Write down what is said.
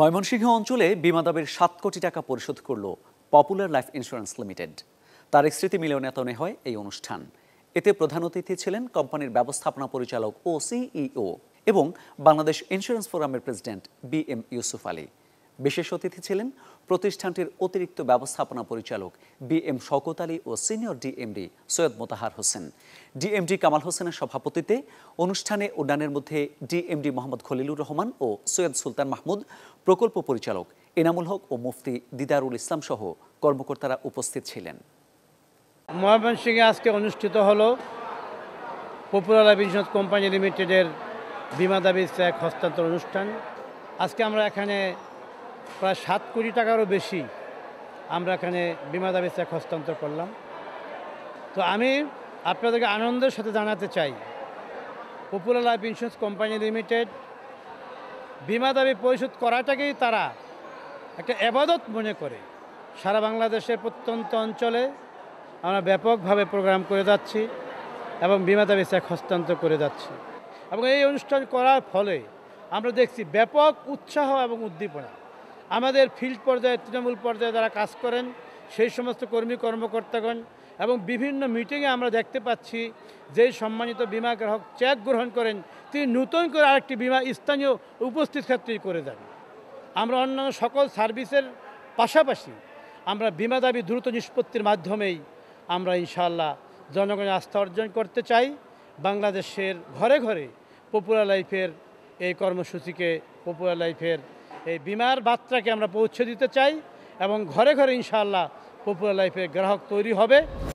ময়মনসিংহ অঞ্চলে বিমা দাবের সাত কোটি টাকা পরিশোধ করল পপুলার লাইফ ইন্স্যুরেন্স লিমিটেড তার স্মৃতি মিলনায়তনে হয় এই অনুষ্ঠান এতে প্রধান অতিথি ছিলেন কোম্পানির ব্যবস্থাপনা পরিচালক ও সিইও এবং বাংলাদেশ ইন্স্যুরেন্স ফোরামের president B M Yusuf Ali বিশেষ অতিথি ছিলেন প্রতিষ্ঠানটির অতিরিক্ত ব্যবস্থাপনা পরিচালক বি এম শকত আলী ও senior DMD Syed Motahar Hossain DMD Kamal হোসেনের সভাপতিতে অনুষ্ঠানে উন্নয়নের মধ্যে ডিএমডি মোহাম্মদ খলিলুর রহমান ও সৈয়দ সুলতান মাহমুদ প্রকল্প পরিচালক এনামুল হক ও মুফতি দিদারুল ইসলাম সহ কর্মকর্তারা উপস্থিত ছিলেন ময়মনসিংহে আজকে অনুষ্ঠিত হল পপুলার ইন্স্যুরেন্স কোম্পানি লিমিটেডের বিমা দাবি এক হস্তান্তর অনুষ্ঠান আজকে আমরা এখানে প্রায় সাত কোটি টাকারও বেশি আমরা এখানে বিমা দাবি চেক হস্তান্তর করলাম তো আমি আপনাদেরকে আনন্দের সাথে জানাতে চাই Popular Life Insurance Company Limited বিমা দাবি পরিশোধ করাটাকেই তারা একটা আবাদত মনে করে সারা বাংলাদেশের প্রত্যন্ত অঞ্চলে আমরা ব্যাপকভাবে প্রোগ্রাম করে যাচ্ছি এবং বিমা দাবি চেক হস্তান্তর করে যাচ্ছি এবং এই অনুষ্ঠান করার ফলে আমরা দেখছি ব্যাপক উৎসাহ এবং উদ্দীপনা আমাদের ফিল্ড পর্যায়ে তৃণমূল পর্যায়ে যারা কাজ করেন সেই সমস্ত কর্মী কর্মকর্তাগণ এবং বিভিন্ন মিটিংয়ে আমরা দেখতে পাচ্ছি যে সম্মানিত বিমা গ্রাহক চেক গ্রহণ করেন তিনি নতুন করে আরেকটি বিমা স্থানীয় উপস্থিত ক্ষেত্রেই করে দেন আমরা অন্যান্য সকল সার্ভিসের পাশাপাশি আমরা বিমা দাবি দ্রুত নিষ্পত্তির মাধ্যমেই আমরা ইনশাআল্লাহ জনগণের আস্থা অর্জন করতে চাই বাংলাদেশের ঘরে ঘরে পপুলার লাইফের এই কর্মসূচিকে পপুলার লাইফের এই বিমার বার্তাকে আমরা পৌঁছে দিতে চাই এবং ঘরে ঘরে ইনশাআল্লাহ পপুলার লাইফে গ্রাহক তৈরি হবে